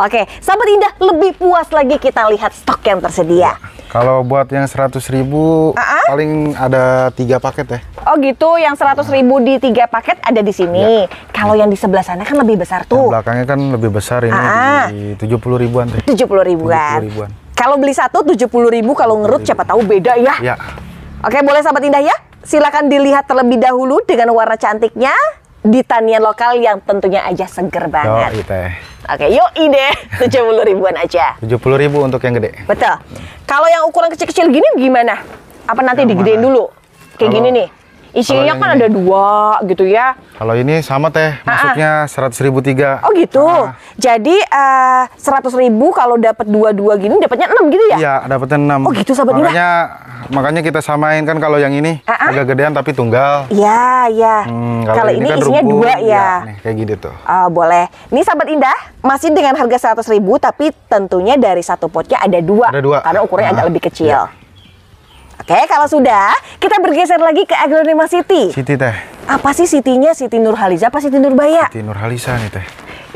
Speaker 1: Oke, sahabat indah lebih puas lagi kita lihat stok yang tersedia. Ya.
Speaker 2: Kalau buat yang 100 ribu, uh -uh. paling ada tiga paket ya.
Speaker 1: Oh gitu, yang 100 ribu di tiga paket ada di sini. Ya. Kalau yang di sebelah sana kan lebih besar tuh. Yang
Speaker 2: belakangnya kan lebih besar ini uh di 70 ribuan tuh.
Speaker 1: 70 ribuan. ribuan. Kalau beli satu 70 ribu, kalau ngerut siapa tahu beda ya. ya. Oke, boleh sahabat indah ya? Silakan dilihat terlebih dahulu dengan warna cantiknya di tanian lokal yang tentunya aja seger banget. Yo, ite. Oke, yuk ide tujuh puluh ribuan aja.
Speaker 2: Tujuh puluh ribu untuk yang gede.
Speaker 1: Betul. Kalau yang ukuran kecil-kecil gini gimana? Apa nanti yang digedein mana? dulu? Kayak Kalau... gini nih. Isinya kan ada dua gitu ya.
Speaker 2: Kalau ini sama teh, masuknya seratus ribu tiga.
Speaker 1: Oh gitu. Ah. Jadi eh, seratus uh, ribu kalau dapat dua-dua gini, dapatnya enam gitu ya? Iya,
Speaker 2: dapatnya enam. Oh gitu sahabat makanya, Nira. Makanya kita samain kan kalau yang ini agak gedean tapi tunggal.
Speaker 1: Iya iya. Hmm, kalau, ini, ini kan isinya dua ya. ya nih, kayak gitu tuh. Uh, boleh. Ini sahabat Indah masih dengan harga seratus ribu, tapi tentunya dari satu potnya ada dua. Ada dua. Karena ukurannya agak lebih kecil. Ya. Oke, kalau sudah, kita bergeser lagi ke Agronema City. City teh. Apa sih City-nya? City Nurhaliza apa City Nurbaya?
Speaker 2: City Nurhaliza nih teh.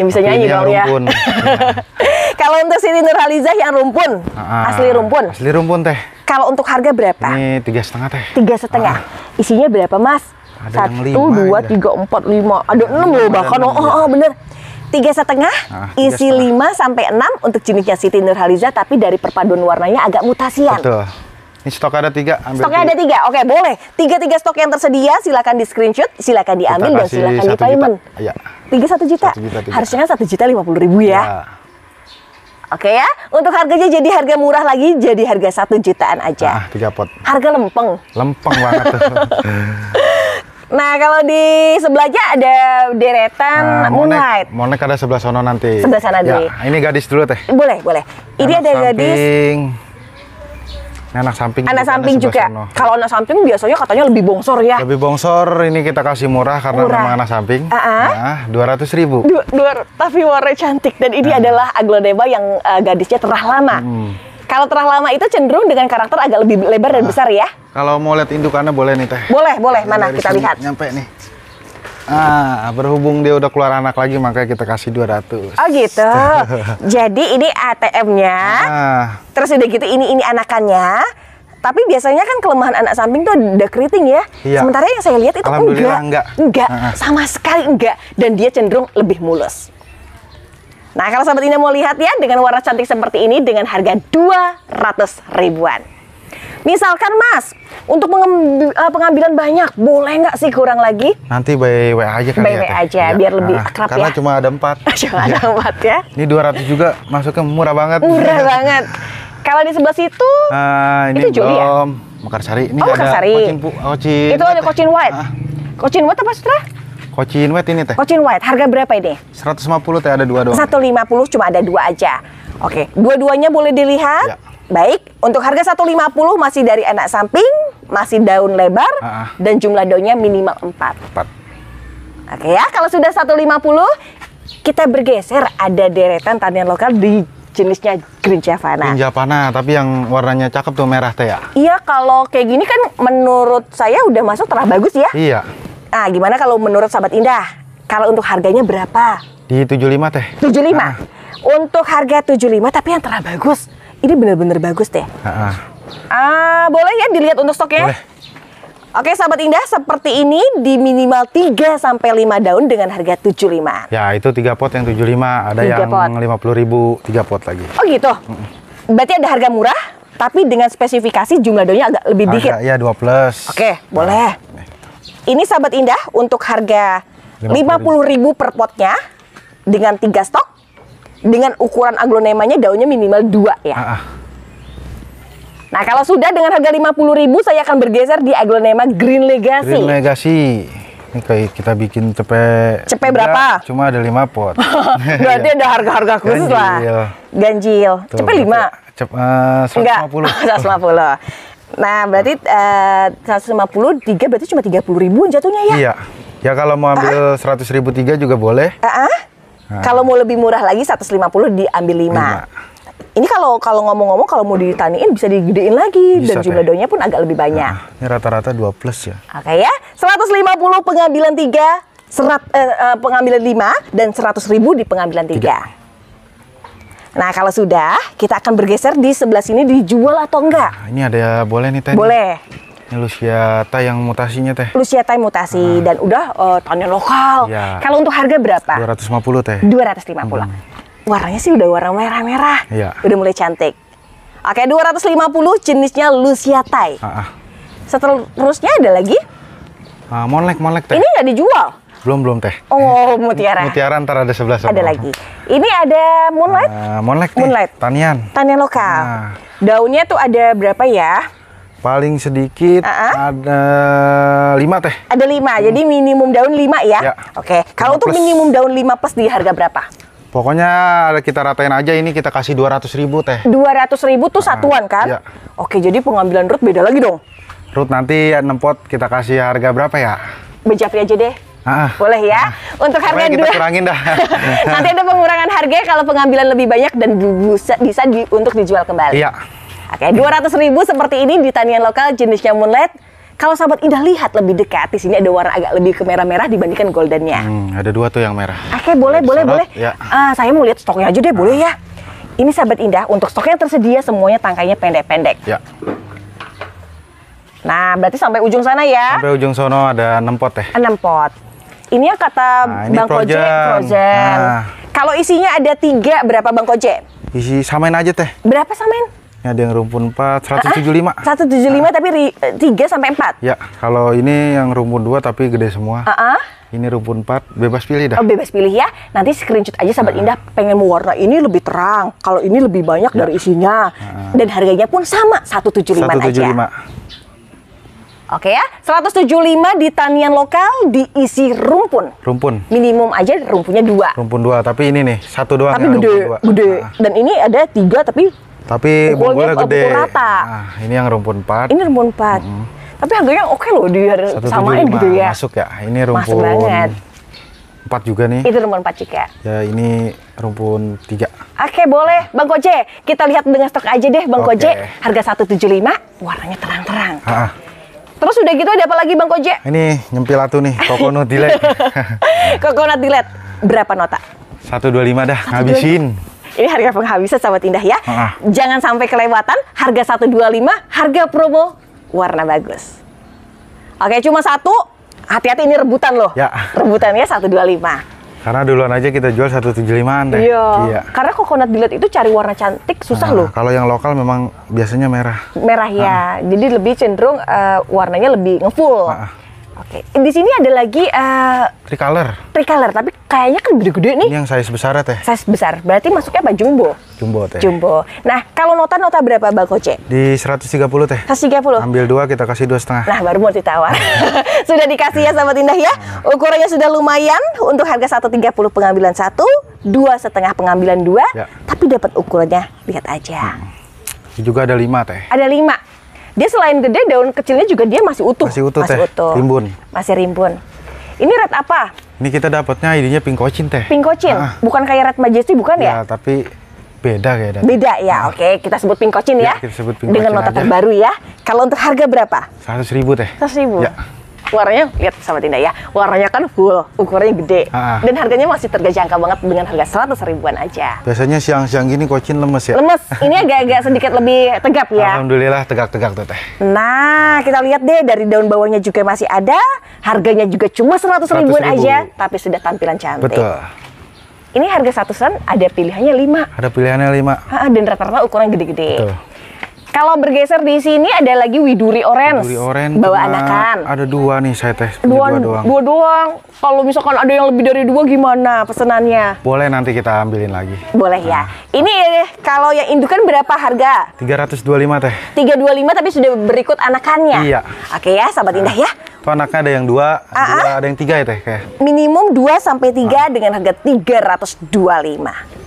Speaker 1: Yang bisa Tapi nyanyi dong ya. rumpun.
Speaker 2: Iya.
Speaker 1: kalau untuk City Nurhaliza yang rumpun, ah, ah, asli rumpun. Asli rumpun teh. Kalau untuk harga berapa?
Speaker 2: Ini tiga setengah teh.
Speaker 1: Tiga setengah. Ah. Isinya berapa mas? Ada Satu, dua, ya. tiga, empat, lima. Ada enam loh bahkan. Oh, oh, iya. oh bener. Tiga setengah, nah, isi lima sampai enam untuk jenisnya Siti Nurhaliza, tapi dari perpaduan warnanya agak mutasian. Betul.
Speaker 2: Ini stok ada tiga. Ambil stoknya tiga. ada
Speaker 1: tiga. Oke, boleh. Tiga-tiga stok yang tersedia silakan di screenshot, silakan diambil dan silakan di payment. Iya. Tiga satu juta. Satu juta tiga. Harusnya satu juta lima puluh ribu ya. ya. Oke ya, untuk harganya jadi harga murah lagi, jadi harga satu jutaan aja. Ah, tiga pot. Harga lempeng. Lempeng banget. Nah, kalau di sebelahnya ada deretan nah, Moonlight. Monek, ada sebelah
Speaker 2: sana nanti. Sebelah sana ya, ini gadis dulu teh. Boleh, boleh. Ini Anak ada samping. gadis Anak samping. Anak kan samping juga.
Speaker 1: Kalau anak samping biasanya katanya lebih bongsor ya.
Speaker 2: Lebih bongsor ini kita kasih murah karena murah. memang anak samping. Uh ah, -huh. Ah. Nah, dua ratus ribu. Dua,
Speaker 1: dua, tapi warna cantik dan ini uh. adalah aglonema yang uh, gadisnya terah lama. Hmm. Kalau terah lama itu cenderung dengan karakter agak lebih lebar dan nah, besar ya.
Speaker 2: Kalau mau lihat indukannya boleh nih teh.
Speaker 1: Boleh, boleh. Mana kita lihat. Nyampe nih.
Speaker 2: Ah, berhubung dia udah keluar anak lagi makanya kita kasih 200. Oh gitu.
Speaker 1: Jadi ini ATM-nya. Ah. Terus udah gitu ini ini anakannya. Tapi biasanya kan kelemahan anak samping tuh ada keriting ya. Iya. Sementara yang saya lihat itu enggak. Enggak. enggak. Uh ah. -huh. Sama sekali enggak dan dia cenderung lebih mulus. Nah, kalau sahabat ini mau lihat ya dengan warna cantik seperti ini dengan harga 200 ribuan. Misalkan Mas, untuk eh, pengambilan banyak, boleh nggak sih kurang lagi?
Speaker 2: Nanti by WA aja kan by WA ya, aja, ya. biar lebih nah, akrab karena ya. Karena cuma ada empat. cuma ada iya. empat ya. Ini 200 juga, masuknya murah banget. Murah
Speaker 1: banget. Kalau di sebelah situ,
Speaker 2: uh, ini itu Juli ya? belum. ya? Mekarsari. Ini oh, Ada kocin oh, itu ada
Speaker 1: ya? Cochin White. Ah. Cochin White apa, Sutra?
Speaker 2: Cochin White ini teh.
Speaker 1: Cochin White, harga berapa ini?
Speaker 2: 150 teh ada dua doang.
Speaker 1: 150 cuma ada dua aja. Oke, dua-duanya boleh dilihat. Ya. Baik, untuk harga 150 masih dari anak samping, masih daun lebar uh -uh. dan jumlah daunnya minimal 4. 4. Oke ya, kalau sudah 150 kita bergeser ada deretan tanian lokal di jenisnya Green Javana. Green
Speaker 2: Javana, tapi yang warnanya cakep tuh merah teh ya?
Speaker 1: Iya, kalau kayak gini kan menurut saya udah masuk terlalu bagus ya? Iya. Nah, gimana kalau menurut sahabat Indah? Kalau untuk harganya berapa?
Speaker 2: Di 75 teh.
Speaker 1: 75? Ah. Untuk harga 75 tapi yang terlalu bagus. Ini bener-bener bagus deh. Ah, ah boleh ya dilihat untuk stoknya? Boleh. Oke sahabat indah, seperti ini di minimal 3 sampai 5 daun dengan harga 75.
Speaker 2: Ya, itu 3 pot yang 75, ada 3 yang pot. 50 ribu 3 pot lagi. Oh gitu. Mm -mm.
Speaker 1: Berarti ada harga murah, tapi dengan spesifikasi jumlah daunnya agak lebih harga, dikit.
Speaker 2: Iya, 2 plus. Oke,
Speaker 1: nah. boleh. Ini sahabat indah untuk harga 50.000 ribu. 50 ribu per potnya dengan 3 stok dengan ukuran aglonemanya daunnya minimal dua ya. Uh -uh. Nah, kalau sudah dengan harga lima puluh ribu saya akan bergeser di aglonema Green Legacy. Green
Speaker 2: Legacy. Ini kayak kita bikin cepe Cepe berapa? Cuma ada lima pot. Berarti iya. ada
Speaker 1: harga-harga khusus Ganjil. lah. Ganjil. Tuh, cepe lima.
Speaker 2: Cep, uh, 150.
Speaker 1: Nah, berarti eh, uh, 150 tiga berarti cuma tiga puluh ribu jatuhnya ya?
Speaker 2: Iya. Ya kalau mau ambil seratus ribu tiga juga boleh. Uh ah, -huh. Ah.
Speaker 1: Kalau mau lebih murah lagi 150 diambil 5. 5 ini kalau kalau ngomong-ngomong kalau mau ditaniin bisa digedein lagi bisa, dan jumlah daunnya pun agak lebih banyak. Nah,
Speaker 2: ini rata-rata 2 plus ya.
Speaker 1: Oke okay, ya. 150 pengambilan 3, serat, eh, eh pengambilan 5 dan 100.000 di pengambilan 3. 3. Nah, kalau sudah, kita akan bergeser di sebelah sini dijual atau enggak. Nah,
Speaker 2: ini ada boleh nih Teh. Boleh. Ini Luciata yang mutasinya teh.
Speaker 1: Luciata yang mutasi hmm. dan udah uh, eh, tahunnya lokal. Ya. Kalau untuk harga berapa?
Speaker 2: 250 teh. 250. Hmm.
Speaker 1: Warnanya sih udah warna merah-merah. Ya. Udah mulai cantik. Oke, 250 jenisnya Luciatai. Ah, ah. Seterusnya ada lagi?
Speaker 2: Ah, molek, molek teh. Ini nggak dijual? Belum, belum teh.
Speaker 1: Oh, mutiara. Mutiara
Speaker 2: ntar ada sebelah sebelah. Ada lagi.
Speaker 1: Ini ada moonlight. Uh, ah, moonlight. Moonlight. Teh. Tanian. Tanian lokal. Nah. Daunnya tuh ada berapa ya? Paling sedikit uh -huh. ada lima teh. Ada lima, hmm. jadi minimum daun lima ya? ya. Oke, okay. kalau untuk minimum daun lima plus di harga berapa?
Speaker 2: Pokoknya kita ratain aja ini kita kasih dua ratus ribu teh.
Speaker 1: Dua ratus ribu tuh nah, satuan kan?
Speaker 2: ya. Oke, jadi
Speaker 1: pengambilan root beda lagi dong?
Speaker 2: Root nanti enam pot kita kasih harga berapa ya?
Speaker 1: Bejapri aja deh. Ah, Boleh ya. Ah, Untuk harga kita dua, kurangin dah. nanti ada pengurangan harga ya, kalau pengambilan lebih banyak dan bisa, bisa di, untuk dijual kembali. Iya. Oke, ratus ribu seperti ini di tanian lokal jenisnya Moonlight. Kalau sahabat Indah lihat lebih dekat, di sini ada warna agak lebih ke merah-merah dibandingkan goldennya.
Speaker 2: Hmm, ada dua tuh yang merah.
Speaker 1: Oke, boleh, boleh, boleh. Ya. Uh, saya mau lihat stoknya aja deh, ah. boleh ya? Ini sahabat Indah, untuk stoknya yang tersedia semuanya tangkainya pendek-pendek. Ya. Nah, berarti sampai ujung sana ya?
Speaker 2: Sampai ujung sono ada 6 pot ya?
Speaker 1: 6 pot. Ini yang kata nah, ini Bang Koje, Frozen. Nah. Kalau isinya ada tiga, berapa Bang Koje?
Speaker 2: Isi samain aja teh.
Speaker 1: Berapa samain?
Speaker 2: Ini ada yang rumpun 4 175. Uh,
Speaker 1: 175 uh. tapi ri, 3 eh, sampai 4.
Speaker 2: Ya, kalau ini yang rumpun 2 tapi gede semua. Uh -uh. Ini rumpun 4, bebas pilih dah. Oh, bebas
Speaker 1: pilih ya. Nanti screenshot aja sahabat uh. Ah. Indah pengen warna ini lebih terang, kalau ini lebih banyak yeah. dari isinya. Uh. Dan harganya pun sama 175, 175. aja. 175. Oke ya, 175 di tanian lokal diisi rumpun. Rumpun. Minimum aja rumpunnya 2.
Speaker 2: Rumpun 2, tapi ini nih satu doang. Tapi ya, gede, dua. gede.
Speaker 1: Uh. Dan ini ada 3 tapi
Speaker 2: tapi bumbulnya gede. rata. Nah, ini yang rumpun 4. Ini
Speaker 1: rumpun 4. Mm -hmm. Tapi harganya oke okay loh di samain gitu ya.
Speaker 2: Masuk ya. Ini rumpun Masuk banget. 4 juga nih. Itu rumpun 4 juga. Ya, ini rumpun 3.
Speaker 1: Oke, boleh. Bang Koce, kita lihat dengan stok aja deh Bang okay. Harga 175, warnanya terang-terang. Ah, ah. Terus udah gitu ada apa lagi Bang Koce?
Speaker 2: Ini nyempil atuh nih, coconut dilet.
Speaker 1: coconut dilet. Berapa nota?
Speaker 2: 125 dah, 125. ngabisin.
Speaker 1: Ini harga penghabisan sahabat indah ya. Ah. Jangan sampai kelewatan harga 125, harga promo warna bagus. Oke, cuma satu. Hati-hati ini rebutan loh. Ya. Rebutannya 125.
Speaker 2: Karena duluan aja kita jual 175-an deh. Iya. iya.
Speaker 1: Karena coconut dilihat itu cari warna cantik susah nah, loh.
Speaker 2: Kalau yang lokal memang biasanya merah.
Speaker 1: Merah ya. Nah. Jadi lebih cenderung uh, warnanya lebih ngeful. Nah. Oke, di sini ada lagi uh, tricolor. Tricolor, tapi kayaknya kan gede-gede nih. Ini
Speaker 2: yang size besar ya, teh.
Speaker 1: Size besar, berarti masuknya apa jumbo? Jumbo teh. Jumbo. Nah, kalau nota nota berapa Bang Koce?
Speaker 2: Di 130 teh. 130. Ambil dua, kita kasih dua setengah.
Speaker 1: Nah, baru mau ditawar. sudah dikasih ya sama indah ya. Hmm. Ukurannya sudah lumayan untuk harga 130 pengambilan satu, dua setengah pengambilan dua, ya. tapi dapat ukurannya lihat aja. Hmm.
Speaker 2: Juga ada lima teh.
Speaker 1: Ada lima. Dia selain gede, daun kecilnya juga dia masih utuh. Masih utuh masih teh. Utuh. Rimbun. Masih rimbun. Ini red apa?
Speaker 2: Ini kita dapatnya idenya cochin teh.
Speaker 1: cochin ah. bukan kayak red majesty bukan ya?
Speaker 2: Ya, tapi beda kayaknya.
Speaker 1: Beda ya, nah. oke kita sebut cochin ya. ya. Kita sebut
Speaker 2: pink Dengan nota terbaru
Speaker 1: ya. Kalau untuk harga berapa?
Speaker 2: Seratus ribu teh.
Speaker 1: Seratus ribu. Ya warnanya lihat sama Dinda ya warnanya kan full ukurannya gede ah, ah. dan harganya masih terjangkau banget dengan harga seratus ribuan aja
Speaker 2: biasanya siang-siang gini kocin lemes ya lemes
Speaker 1: ini agak-agak sedikit lebih tegap ya
Speaker 2: alhamdulillah tegak-tegak teteh.
Speaker 1: nah kita lihat deh dari daun bawahnya juga masih ada harganya juga cuma seratus ribuan ribu. aja tapi sudah tampilan cantik betul ini harga satusan ada pilihannya lima
Speaker 2: ada pilihannya lima
Speaker 1: ah, dan rata-rata ukuran gede-gede kalau bergeser di sini ada lagi Widuri Orange. Widuri Orange. Bawa anakan.
Speaker 2: Ada dua nih saya teh. Dua, dua doang. Dua
Speaker 1: doang. Kalau misalkan ada yang lebih dari dua gimana pesenannya?
Speaker 2: Boleh nanti kita ambilin lagi. Boleh ya. nah.
Speaker 1: ya. Ini kalau yang indukan berapa harga?
Speaker 2: 325 teh.
Speaker 1: 325 tapi sudah berikut anakannya. Iya. Oke ya, sahabat nah. indah ya.
Speaker 2: Itu anaknya ada yang dua, ah, ah. dua ada yang tiga ya teh kayak.
Speaker 1: Minimum dua sampai tiga ah. dengan harga 325.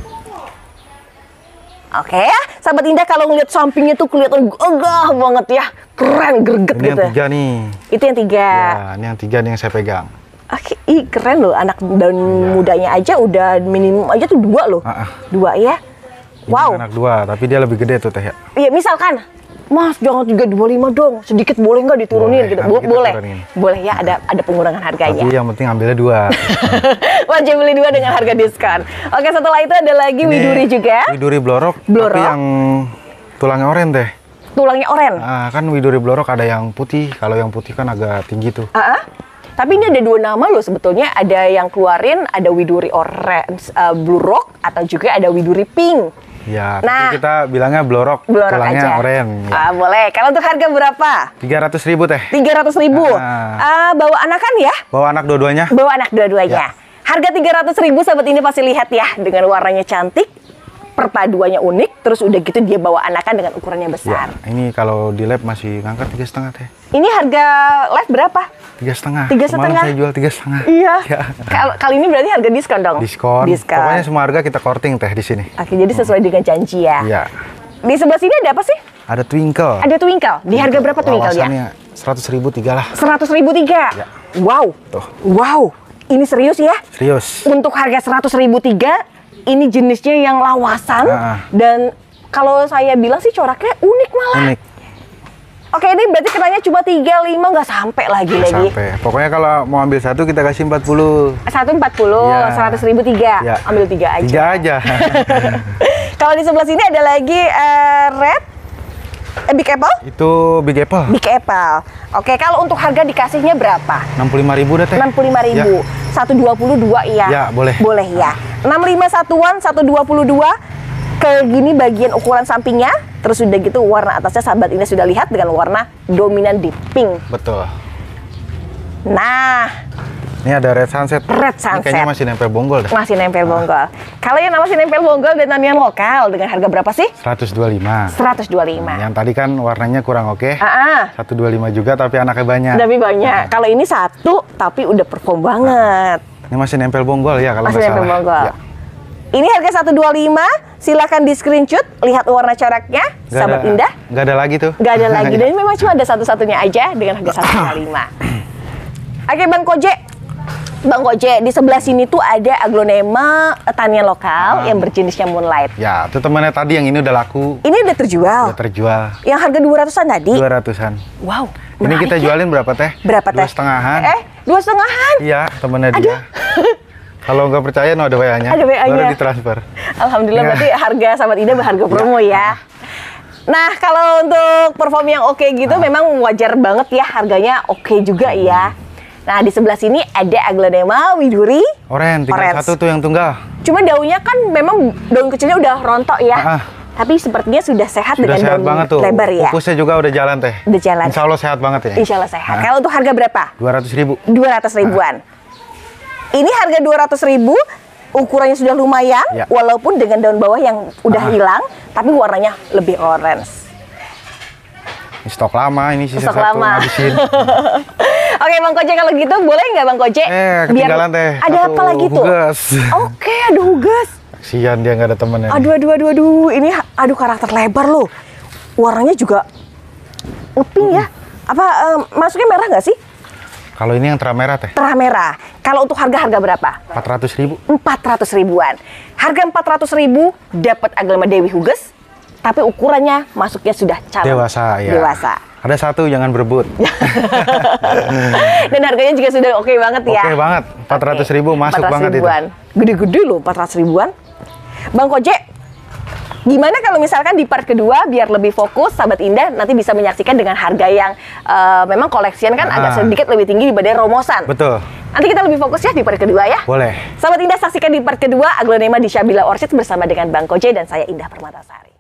Speaker 1: Oke ya, sahabat indah kalau ngeliat sampingnya tuh kelihatan gagah banget ya, keren greget ini gitu. Ini yang tiga nih. Itu yang tiga. Ya,
Speaker 2: ini yang tiga nih yang saya pegang.
Speaker 1: Oke, ih keren loh anak dan ya. mudanya aja udah minimum aja tuh dua loh. Uh -uh. Dua ya. Ini wow.
Speaker 2: Anak dua, tapi dia lebih gede tuh teh ya.
Speaker 1: Iya, misalkan Mas jangan 325 dong, sedikit boleh nggak diturunin boleh, gitu? Bo boleh, turunin. boleh ya ada ada pengurangan harganya. Tapi
Speaker 2: yang penting ambilnya dua.
Speaker 1: Wajib beli dua dengan harga diskon. Oke setelah itu ada lagi Ini widuri juga.
Speaker 2: Widuri blorok, blorok. tapi yang tulangnya oranye deh.
Speaker 1: Tulangnya oranye.
Speaker 2: Nah, kan widuri blorok ada yang putih, kalau yang putih kan agak tinggi tuh.
Speaker 1: Uh ah, -huh. Ah. Tapi ini ada dua nama loh sebetulnya. Ada yang keluarin, ada Widuri Orange uh, eh, Blue Rock, atau juga ada Widuri Pink.
Speaker 2: Ya, nah, kita bilangnya blorok, blorok tulangnya aja. oren. Ya.
Speaker 1: Ah, boleh. Kalau untuk harga berapa?
Speaker 2: 300 ribu teh.
Speaker 1: 300 ribu. Ah. Ah, bawa anak kan ya?
Speaker 2: Bawa anak dua-duanya.
Speaker 1: Bawa anak dua-duanya. Ya. Harga 300 ribu sahabat ini pasti lihat ya, dengan warnanya cantik, perpaduannya unik terus udah gitu dia bawa anakan dengan ukurannya ya, besar ya,
Speaker 2: ini kalau di lab masih ngangkat tiga setengah teh
Speaker 1: ini harga lab berapa
Speaker 2: tiga setengah tiga setengah saya jual tiga setengah iya ya.
Speaker 1: Kal kali ini berarti harga diskon dong diskon, diskon. pokoknya
Speaker 2: semua harga kita korting teh di sini
Speaker 1: oke jadi hmm. sesuai dengan janji ya iya di sebelah sini ada apa sih
Speaker 2: ada twinkle ada
Speaker 1: twinkle di harga berapa twinkle ya
Speaker 2: seratus ribu tiga lah
Speaker 1: seratus ribu tiga ya. wow tuh wow ini serius ya? Serius. Untuk harga seratus ribu tiga, ini jenisnya yang lawasan uh. dan kalau saya bilang sih coraknya unik malah. Unik. Oke, ini berarti kenanya cuma 3, 5, nggak sampai lagi gak lagi.
Speaker 2: sampai. Pokoknya kalau mau ambil satu, kita kasih 40.
Speaker 1: Satu 40, ya. 100 ribu 3. Ya. Ambil 3 aja. 3 aja. kalau di sebelah sini ada lagi uh, red, Eh, Big Apple?
Speaker 2: Itu Big Apple. Big
Speaker 1: Apple. Oke, kalau untuk harga dikasihnya berapa?
Speaker 2: 65.000 deh, Teh. 65.000. Ya.
Speaker 1: 122 iya. Ya, boleh. Boleh ya. 65 satuan 122 ke gini bagian ukuran sampingnya terus sudah gitu warna atasnya sahabat ini sudah lihat dengan warna dominan di pink betul nah
Speaker 2: ini ada red sunset. Red sunset. kayaknya masih nempel bonggol dah. Masih
Speaker 1: nempel ah. bonggol. Kalau yang masih nempel bonggol dan tanian lokal dengan harga berapa sih? 125. 125. Hmm, yang
Speaker 2: tadi kan warnanya kurang oke. Okay. Uh -uh. 125 juga tapi anaknya banyak. Tapi
Speaker 1: banyak. Hmm. Kalau ini satu tapi udah perform banget. Nah,
Speaker 2: ini masih nempel bonggol ya kalau masih nggak salah. Masih nempel bonggol.
Speaker 1: Ya. Ini harga 125, silahkan di screenshot, lihat warna coraknya, gak sahabat ada, indah.
Speaker 2: Gak ada lagi tuh. Gak ada lagi, dan
Speaker 1: memang cuma ada satu-satunya aja dengan harga 125. Oke Bang Kojek, Bang Goje, di sebelah sini tuh ada aglonema eh, tanian lokal ah. yang berjenisnya Moonlight.
Speaker 2: Ya, itu temannya tadi yang ini udah laku. Ini udah terjual? Udah terjual. Yang harga 200-an tadi? 200-an.
Speaker 1: Wow. Ini kita ya?
Speaker 2: jualin berapa teh? Berapa teh? Dua setengahan.
Speaker 1: Eh, dua setengahan? Iya,
Speaker 2: temannya dia. Kalau nggak percaya, no ada WA-nya. Ada WA-nya. Baru ditransfer.
Speaker 1: Alhamdulillah, ya. berarti harga sama tidak berharga iya. promo ya. ya. Nah, kalau untuk perform yang oke okay gitu, nah. memang wajar banget ya harganya oke okay juga hmm. ya. Nah, di sebelah sini ada aglaonema widuri.
Speaker 2: Oren, tinggal orange. satu tuh yang tunggal.
Speaker 1: Cuma daunnya kan memang daun kecilnya udah rontok ya. Ah. ah. Tapi sepertinya sudah sehat sudah dengan sehat daun banget tuh. lebar ya.
Speaker 2: Fokusnya juga udah jalan teh. Udah jalan. Insya Allah sehat banget ya. Insya Allah sehat. Ah. Kalau
Speaker 1: untuk harga berapa? 200 ribu. 200 ribuan. Ah. Ini harga 200 ribu, ukurannya sudah lumayan, ya. walaupun dengan daun bawah yang udah ah. hilang, tapi warnanya lebih orange.
Speaker 2: Stok lama ini sisa Stok satu lama. Habisin.
Speaker 1: Oke Bang Koje kalau gitu boleh nggak Bang Koje? Eh, ketinggalan Biar... teh. Ada apa lagi tuh? Hugas. Oke, aduh hugas.
Speaker 2: Kasihan dia nggak ada temennya. Aduh,
Speaker 1: aduh, aduh, aduh. Ini aduh karakter lebar loh. Warnanya juga ngeping ya. Apa um, masuknya merah nggak sih?
Speaker 2: Kalau ini yang terah merah teh?
Speaker 1: Terah merah. Kalau untuk harga-harga berapa?
Speaker 2: 400 ribu.
Speaker 1: 400 ribuan. Harga empat ratus ribu dapat agama Dewi Hugas tapi ukurannya masuknya sudah calon
Speaker 2: dewasa. Ya. Dewasa. Ada satu, jangan berebut.
Speaker 1: Dan harganya juga sudah oke okay banget ya? Oke okay
Speaker 2: banget, 400 okay. ribu masuk 400 banget ribuan.
Speaker 1: itu. Gede-gede loh 400 ribuan. Bang Kojek, gimana kalau misalkan di part kedua biar lebih fokus sahabat indah nanti bisa menyaksikan dengan harga yang uh, memang koleksian kan nah. agak ah. sedikit lebih tinggi dibanding romosan betul nanti kita lebih fokus ya di part kedua ya boleh sahabat indah saksikan di part kedua aglonema di Syabila Orchid bersama dengan Bang Koje dan saya Indah Permatasari